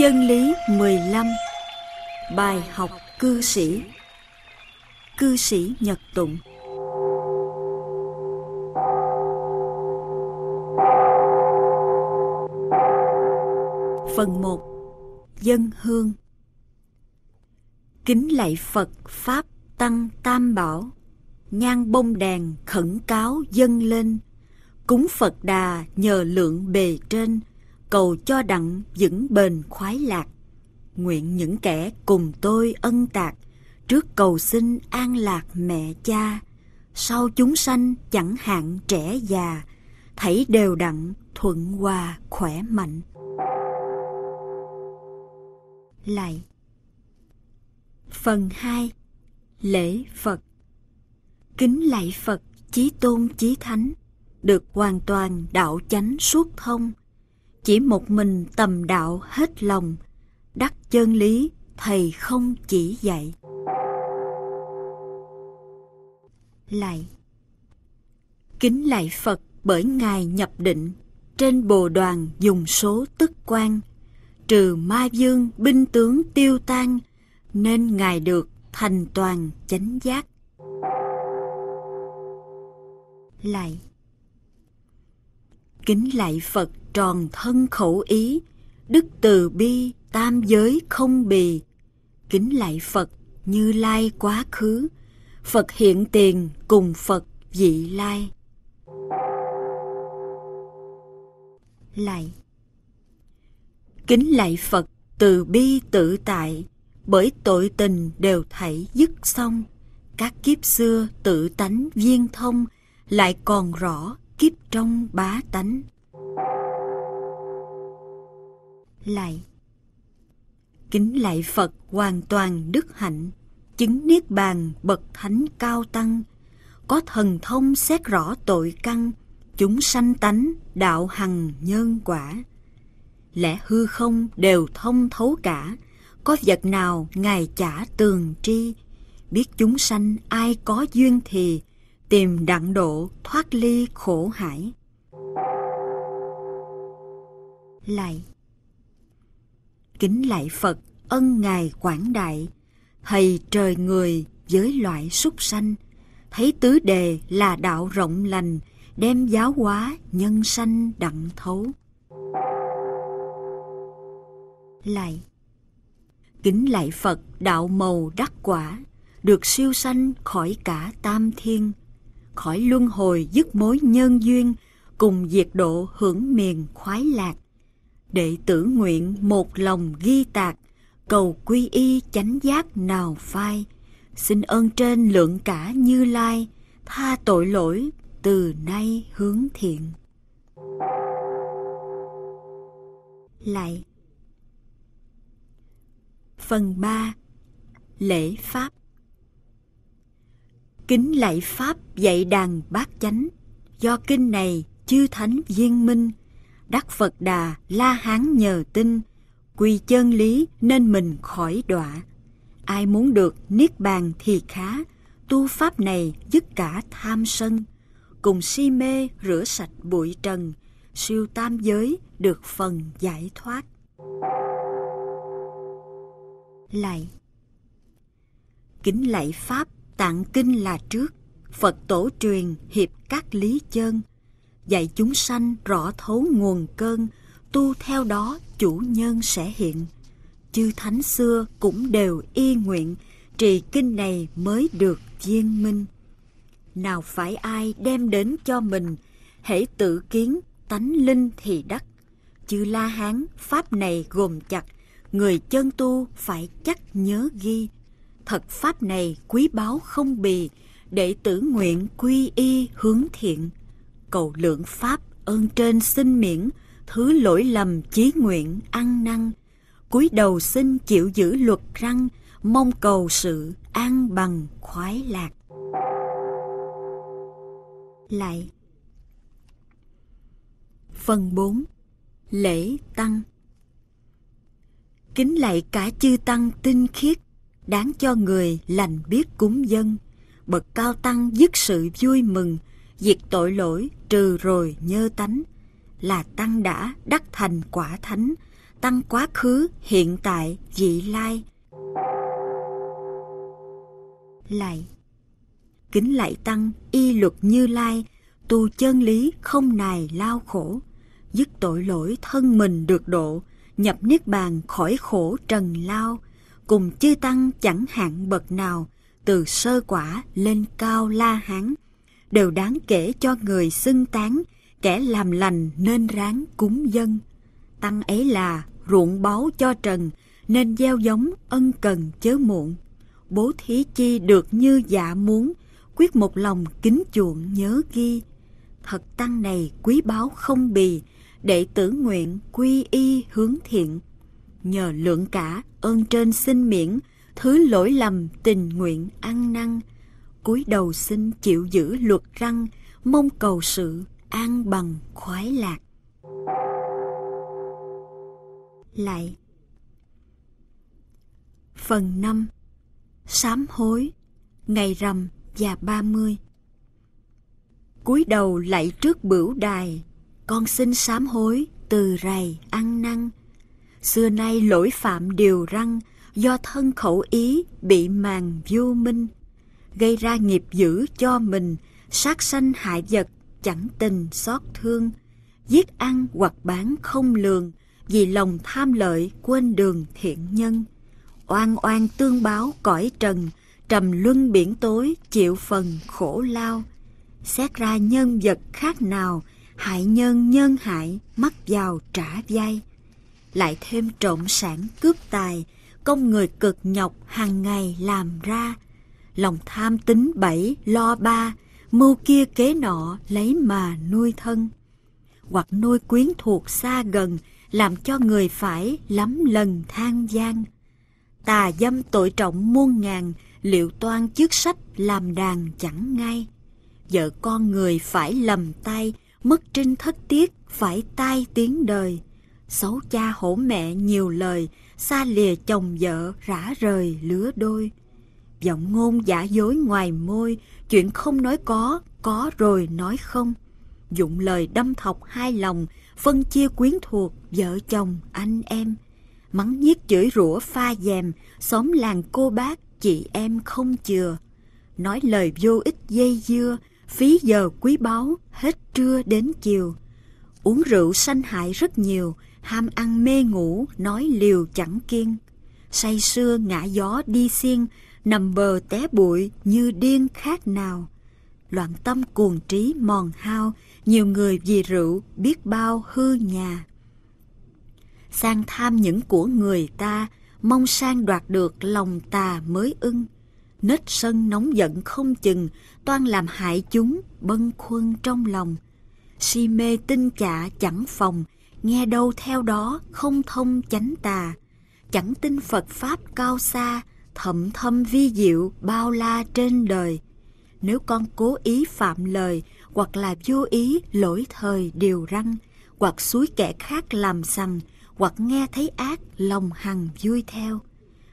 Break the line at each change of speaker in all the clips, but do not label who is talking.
Chân lý 15 Bài học cư sĩ Cư sĩ Nhật Tụng Phần 1 Dân hương Kính lạy Phật Pháp Tăng Tam Bảo nhan bông đèn khẩn cáo dâng lên Cúng Phật đà nhờ lượng bề trên cầu cho đặng vững bền khoái lạc nguyện những kẻ cùng tôi ân tạc trước cầu xin an lạc mẹ cha sau chúng sanh chẳng hạn trẻ già thấy đều đặn thuận hòa khỏe mạnh lại phần 2 lễ phật kính lạy phật chí tôn chí thánh được hoàn toàn đạo chánh suốt thông chỉ một mình tầm đạo hết lòng, đắc chân lý thầy không chỉ dạy. Lạy Kính lạy Phật bởi Ngài nhập định, trên bồ đoàn dùng số tức quan, trừ ma dương binh tướng tiêu tan, nên Ngài được thành toàn chánh giác. Lạy Kính lạy Phật tròn thân khẩu ý đức từ bi tam giới không bì kính lạy phật như lai quá khứ phật hiện tiền cùng phật dị lai lạy kính lạy phật từ bi tự tại bởi tội tình đều thảy dứt xong các kiếp xưa tự tánh viên thông lại còn rõ kiếp trong bá tánh lại. Kính lại Phật hoàn toàn đức hạnh, chứng niết bàn bậc thánh cao tăng, có thần thông xét rõ tội căn, chúng sanh tánh đạo hằng nhân quả. Lẽ hư không đều thông thấu cả, có vật nào ngài chả tường tri, biết chúng sanh ai có duyên thì tìm đặng độ thoát ly khổ hải. Lại kính lại Phật, ân Ngài quảng đại, thầy trời người với loại súc sanh, thấy tứ đề là đạo rộng lành, đem giáo hóa nhân sanh đặng thấu. Lại Kính lại Phật đạo màu đắc quả, được siêu sanh khỏi cả tam thiên, khỏi luân hồi dứt mối nhân duyên, cùng diệt độ hưởng miền khoái lạc đệ tử nguyện một lòng ghi tạc, cầu quy y chánh giác nào phai. Xin ơn trên lượng cả như lai, tha tội lỗi từ nay hướng thiện. Lại Phần 3 Lễ Pháp Kính lạy Pháp dạy đàn bát chánh Do kinh này chư thánh viên minh đắc Phật Đà la hán nhờ tin, quy chân lý nên mình khỏi đọa. Ai muốn được niết bàn thì khá, tu pháp này dứt cả tham sân, cùng si mê rửa sạch bụi trần, siêu tam giới được phần giải thoát. Lạy Kính lạy Pháp tạng kinh là trước, Phật tổ truyền hiệp các lý chân, dạy chúng sanh rõ thấu nguồn cơn, tu theo đó chủ nhân sẽ hiện. Chư thánh xưa cũng đều y nguyện, trì kinh này mới được viên minh. Nào phải ai đem đến cho mình, hễ tự kiến, tánh linh thì đắc. Chư La Hán, pháp này gồm chặt, người chân tu phải chắc nhớ ghi. Thật pháp này quý báu không bì, đệ tử nguyện quy y hướng thiện cầu lượng pháp ơn trên xin miễn thứ lỗi lầm chí nguyện ăn năn cúi đầu xin chịu giữ luật răng mong cầu sự an bằng khoái lạc lại phần 4 lễ tăng kính lạy cả chư tăng tinh khiết đáng cho người lành biết cúng dân bậc cao tăng dứt sự vui mừng diệt tội lỗi trừ rồi nhơ tánh là tăng đã đắc thành quả thánh tăng quá khứ hiện tại vị lai lạy kính lạy tăng y luật như lai tu chân lý không nài lao khổ dứt tội lỗi thân mình được độ nhập niết bàn khỏi khổ trần lao cùng chư tăng chẳng hạn bậc nào từ sơ quả lên cao la hán đều đáng kể cho người xưng tán, kẻ làm lành nên ráng cúng dân. Tăng ấy là ruộng báu cho trần, nên gieo giống ân cần chớ muộn. Bố thí chi được như dạ muốn, quyết một lòng kính chuộng nhớ ghi. Thật tăng này quý báu không bì, đệ tử nguyện quy y hướng thiện. Nhờ lượng cả ơn trên xin miễn, thứ lỗi lầm tình nguyện ăn năn cúi đầu xin chịu giữ luật răng mong cầu sự an bằng khoái lạc lại phần 5 sám hối ngày rằm và ba mươi cúi đầu lạy trước bửu đài con xin sám hối từ rày ăn năn xưa nay lỗi phạm điều răng do thân khẩu ý bị màng vô minh gây ra nghiệp dữ cho mình, sát sanh hại vật, chẳng tình xót thương, giết ăn hoặc bán không lường, vì lòng tham lợi quên đường thiện nhân. Oan oan tương báo cõi trần, trầm luân biển tối chịu phần khổ lao. Xét ra nhân vật khác nào, hại nhân nhân hại mắc vào trả vai. Lại thêm trộm sản cướp tài, công người cực nhọc hàng ngày làm ra, lòng tham tính bảy lo ba mưu kia kế nọ lấy mà nuôi thân hoặc nuôi quyến thuộc xa gần làm cho người phải lắm lần than gian tà dâm tội trọng muôn ngàn liệu toan trước sách làm đàn chẳng ngay vợ con người phải lầm tay mất trinh thất tiết phải tai tiếng đời xấu cha hổ mẹ nhiều lời xa lìa chồng vợ rã rời lứa đôi vọng ngôn giả dối ngoài môi, chuyện không nói có, có rồi nói không. Dụng lời đâm thọc hai lòng, phân chia quyến thuộc, vợ chồng, anh em. Mắng nhiếc chửi rủa pha dèm, xóm làng cô bác, chị em không chừa. Nói lời vô ích dây dưa, phí giờ quý báu, hết trưa đến chiều. Uống rượu sanh hại rất nhiều, ham ăn mê ngủ, nói liều chẳng kiên Say sưa ngã gió đi xiên, nằm bờ té bụi như điên khác nào. Loạn tâm cuồng trí mòn hao, nhiều người vì rượu biết bao hư nhà. Sang tham những của người ta, mong sang đoạt được lòng tà mới ưng. Nết sân nóng giận không chừng, toan làm hại chúng, bâng khuâng trong lòng. Si mê tinh chạ chẳng phòng, nghe đâu theo đó không thông chánh tà. Chẳng tin Phật Pháp cao xa, thậm thâm vi diệu bao la trên đời nếu con cố ý phạm lời hoặc là vô ý lỗi thời điều răng hoặc suối kẻ khác làm sằng hoặc nghe thấy ác lòng hằng vui theo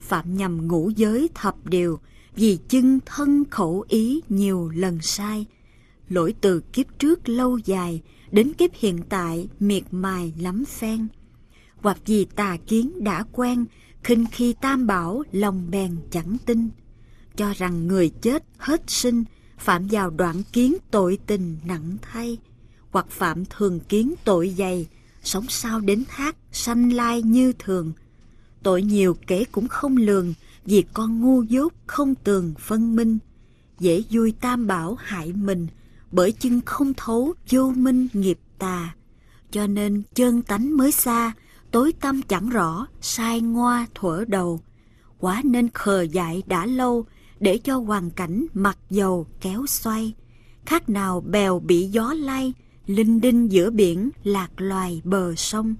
phạm nhầm ngũ giới thập điều vì chân thân khẩu ý nhiều lần sai lỗi từ kiếp trước lâu dài đến kiếp hiện tại miệt mài lắm phen hoặc vì tà kiến đã quen khinh khi tam bảo lòng bèn chẳng tin cho rằng người chết hết sinh phạm vào đoạn kiến tội tình nặng thay hoặc phạm thường kiến tội dày sống sao đến thác sanh lai như thường tội nhiều kể cũng không lường vì con ngu dốt không tường phân minh dễ vui tam bảo hại mình bởi chân không thấu vô minh nghiệp tà cho nên chân tánh mới xa tối tâm chẳng rõ, sai ngoa thuở đầu. Quá nên khờ dại đã lâu, để cho hoàn cảnh mặc dầu kéo xoay. Khác nào bèo bị gió lay, linh đinh giữa biển lạc loài bờ sông.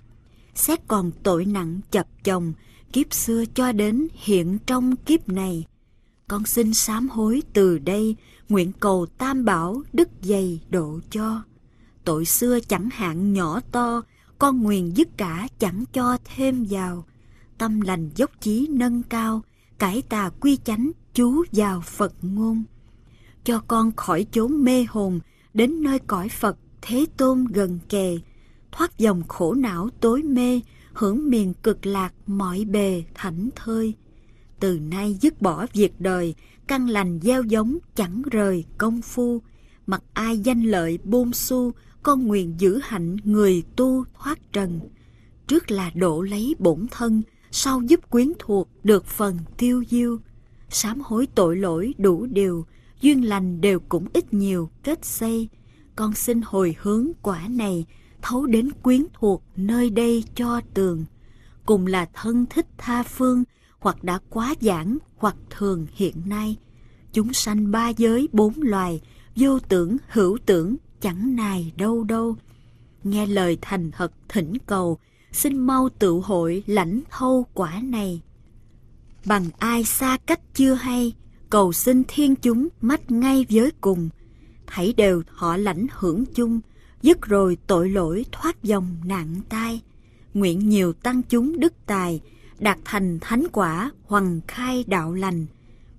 Xét còn tội nặng chập chồng, kiếp xưa cho đến hiện trong kiếp này. Con xin sám hối từ đây, nguyện cầu tam bảo đức dày độ cho. Tội xưa chẳng hạn nhỏ to, con nguyện dứt cả chẳng cho thêm vào tâm lành dốc chí nâng cao cải tà quy chánh chú vào phật ngôn cho con khỏi chốn mê hồn đến nơi cõi phật thế tôn gần kề thoát dòng khổ não tối mê hưởng miền cực lạc mọi bề thảnh thơi từ nay dứt bỏ việc đời căn lành gieo giống chẳng rời công phu mặc ai danh lợi bôn xu con nguyện giữ hạnh người tu thoát trần trước là độ lấy bổn thân sau giúp quyến thuộc được phần tiêu diêu sám hối tội lỗi đủ điều duyên lành đều cũng ít nhiều kết xây con xin hồi hướng quả này thấu đến quyến thuộc nơi đây cho tường cùng là thân thích tha phương hoặc đã quá giảng hoặc thường hiện nay chúng sanh ba giới bốn loài vô tưởng hữu tưởng chẳng nài đâu đâu. Nghe lời thành thật thỉnh cầu, xin mau tự hội lãnh thâu quả này. Bằng ai xa cách chưa hay, cầu xin thiên chúng mắt ngay với cùng. Thảy đều họ lãnh hưởng chung, dứt rồi tội lỗi thoát dòng nạn tai. Nguyện nhiều tăng chúng đức tài, đạt thành thánh quả hoằng khai đạo lành.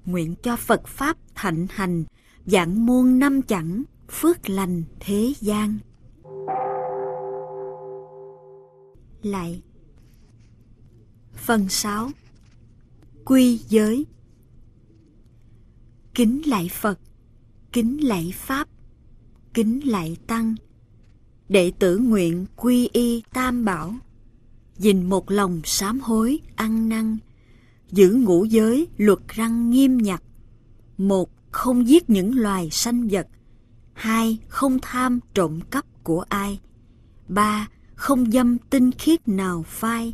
Nguyện cho Phật Pháp thạnh hành, giảng muôn năm chẳng, phước lành thế gian lại phần 6 quy giới kính lạy phật kính lạy pháp kính lạy tăng đệ tử nguyện quy y tam bảo dình một lòng sám hối ăn năn giữ ngũ giới luật răng nghiêm nhặt một không giết những loài sanh vật 2. Không tham trộm cắp của ai. 3. Không dâm tinh khiết nào phai.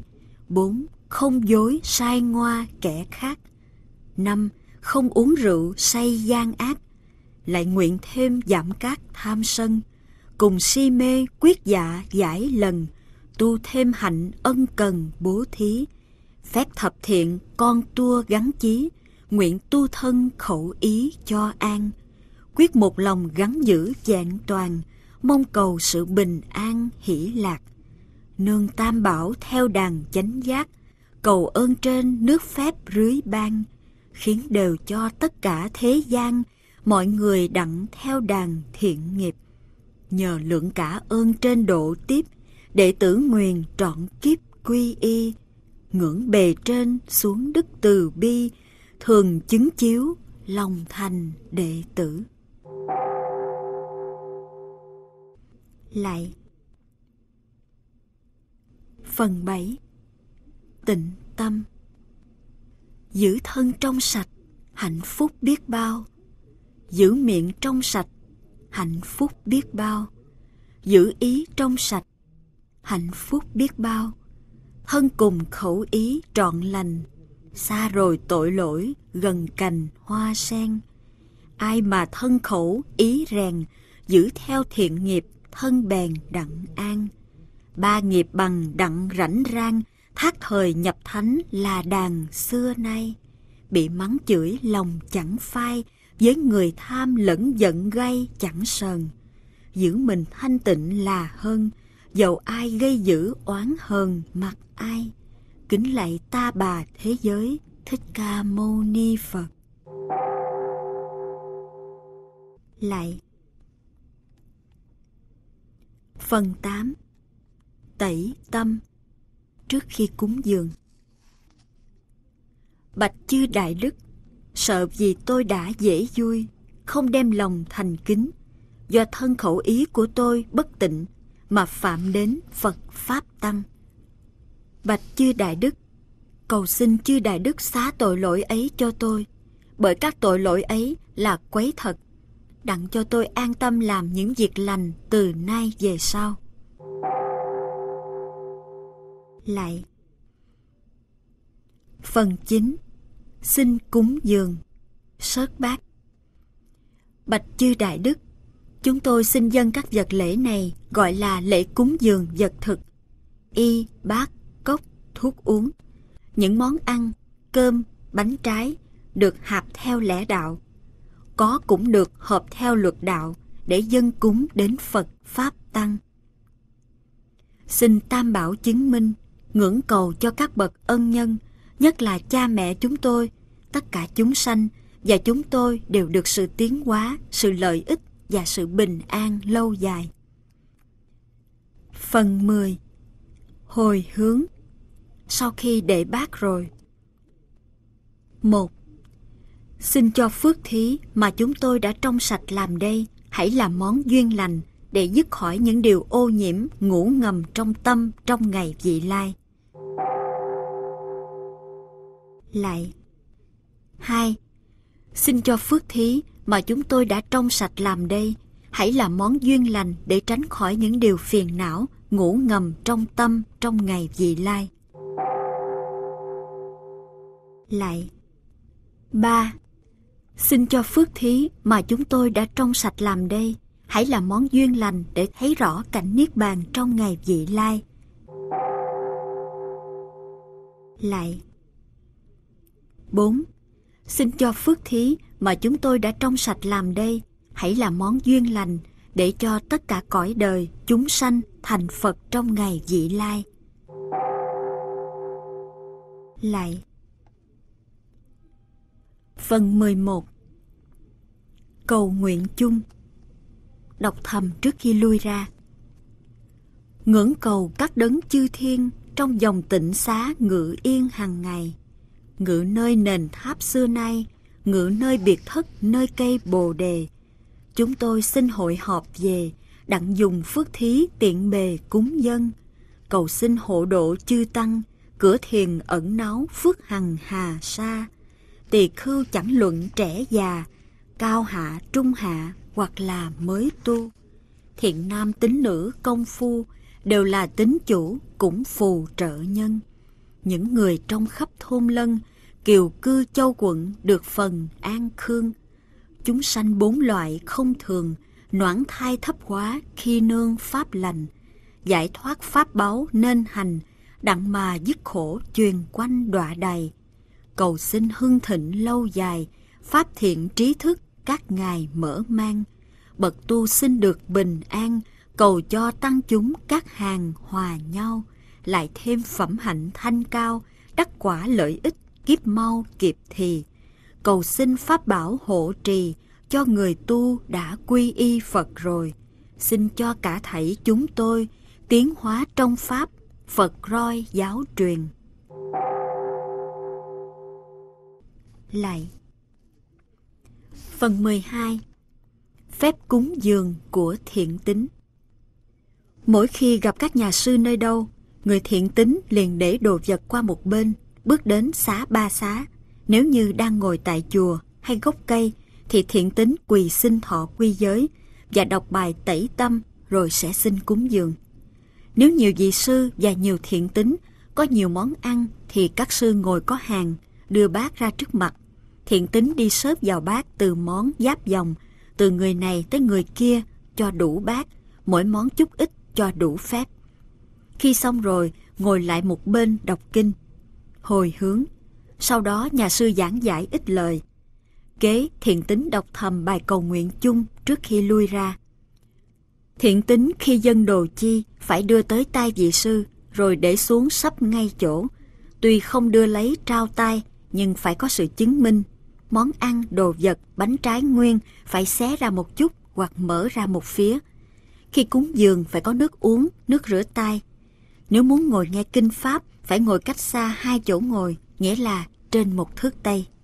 4. Không dối sai ngoa kẻ khác. 5. Không uống rượu say gian ác. Lại nguyện thêm giảm các tham sân. Cùng si mê quyết dạ giải lần. Tu thêm hạnh ân cần bố thí. Phép thập thiện con tua gắn chí. Nguyện tu thân khẩu ý cho an quyết một lòng gắn giữ dạng toàn, mong cầu sự bình an, hỷ lạc. Nương tam bảo theo đàn chánh giác, cầu ơn trên nước phép rưới ban, khiến đều cho tất cả thế gian, mọi người đặng theo đàn thiện nghiệp. Nhờ lượng cả ơn trên độ tiếp, đệ tử nguyền trọn kiếp quy y, ngưỡng bề trên xuống đức từ bi, thường chứng chiếu lòng thành đệ tử. lại. Phần 7 Tịnh tâm Giữ thân trong sạch, hạnh phúc biết bao. Giữ miệng trong sạch, hạnh phúc biết bao. Giữ ý trong sạch, hạnh phúc biết bao. Thân cùng khẩu ý trọn lành, xa rồi tội lỗi, gần cành hoa sen. Ai mà thân khẩu ý rèn, giữ theo thiện nghiệp thân bèn đặng an ba nghiệp bằng đặng rảnh rang thác thời nhập thánh là đàn xưa nay bị mắng chửi lòng chẳng phai với người tham lẫn giận gây chẳng sờn giữ mình thanh tịnh là hơn dầu ai gây dữ oán hờn mặt ai kính lạy ta bà thế giới thích ca mâu ni phật lại Phần 8 Tẩy tâm Trước khi cúng dường Bạch chư đại đức Sợ vì tôi đã dễ vui Không đem lòng thành kính Do thân khẩu ý của tôi bất tịnh Mà phạm đến Phật Pháp Tăng Bạch chư đại đức Cầu xin chư đại đức xá tội lỗi ấy cho tôi Bởi các tội lỗi ấy là quấy thật đặng cho tôi an tâm làm những việc lành từ nay về sau. Lại Phần 9 Xin cúng dường Sớt bát Bạch chư Đại Đức Chúng tôi xin dân các vật lễ này gọi là lễ cúng dường vật thực Y, bát, cốc, thuốc uống Những món ăn, cơm, bánh trái được hạp theo lẽ đạo có cũng được hợp theo luật đạo để dân cúng đến Phật Pháp Tăng. Xin Tam Bảo chứng minh, ngưỡng cầu cho các bậc ân nhân, nhất là cha mẹ chúng tôi, tất cả chúng sanh và chúng tôi đều được sự tiến hóa, sự lợi ích và sự bình an lâu dài. Phần 10 Hồi hướng Sau khi đệ bác rồi một Xin cho phước thí mà chúng tôi đã trong sạch làm đây, hãy làm món duyên lành để dứt khỏi những điều ô nhiễm ngủ ngầm trong tâm trong ngày vị lai. Lại 2. Xin cho phước thí mà chúng tôi đã trong sạch làm đây, hãy làm món duyên lành để tránh khỏi những điều phiền não ngủ ngầm trong tâm trong ngày vị lai. Lại 3. Xin cho phước thí mà chúng tôi đã trong sạch làm đây, hãy là món duyên lành để thấy rõ cảnh niết bàn trong ngày vị lai. Lại 4. Xin cho phước thí mà chúng tôi đã trong sạch làm đây, hãy là món duyên lành để cho tất cả cõi đời chúng sanh thành Phật trong ngày vị lai. Lại Phần 11 Cầu nguyện chung Đọc thầm trước khi lui ra Ngưỡng cầu các đấng chư thiên Trong dòng tịnh xá ngự yên hàng ngày Ngự nơi nền tháp xưa nay Ngự nơi biệt thất nơi cây bồ đề Chúng tôi xin hội họp về Đặng dùng phước thí tiện bề cúng dân Cầu xin hộ độ chư tăng Cửa thiền ẩn náu phước hằng hà sa tỳ khưu chẳng luận trẻ già, cao hạ trung hạ hoặc là mới tu. Thiện nam tính nữ công phu đều là tính chủ cũng phù trợ nhân. Những người trong khắp thôn lân, kiều cư châu quận được phần an khương. Chúng sanh bốn loại không thường, noãn thai thấp hóa khi nương pháp lành, giải thoát pháp báu nên hành, đặng mà dứt khổ truyền quanh đọa đầy cầu xin hưng thịnh lâu dài, pháp thiện trí thức các ngài mở mang. Bậc tu xin được bình an, cầu cho tăng chúng các hàng hòa nhau, lại thêm phẩm hạnh thanh cao, đắc quả lợi ích, kiếp mau kịp thì. Cầu xin pháp bảo hộ trì cho người tu đã quy y Phật rồi. Xin cho cả thảy chúng tôi tiến hóa trong Pháp, Phật roi giáo truyền. lại. Phần 12 Phép cúng dường của thiện tính Mỗi khi gặp các nhà sư nơi đâu, người thiện tính liền để đồ vật qua một bên, bước đến xá ba xá. Nếu như đang ngồi tại chùa hay gốc cây, thì thiện tính quỳ xin thọ quy giới và đọc bài tẩy tâm rồi sẽ xin cúng dường. Nếu nhiều vị sư và nhiều thiện tính có nhiều món ăn thì các sư ngồi có hàng đưa bát ra trước mặt. Thiện tính đi xớp vào bát từ món giáp dòng, từ người này tới người kia, cho đủ bát, mỗi món chút ít cho đủ phép. Khi xong rồi, ngồi lại một bên đọc kinh, hồi hướng. Sau đó nhà sư giảng giải ít lời. Kế thiện tính đọc thầm bài cầu nguyện chung trước khi lui ra. Thiện tính khi dân đồ chi phải đưa tới tay vị sư rồi để xuống sắp ngay chỗ. Tuy không đưa lấy trao tay nhưng phải có sự chứng minh. Món ăn, đồ vật, bánh trái nguyên phải xé ra một chút hoặc mở ra một phía. Khi cúng dường phải có nước uống, nước rửa tay. Nếu muốn ngồi nghe kinh Pháp, phải ngồi cách xa hai chỗ ngồi, nghĩa là trên một thước Tây.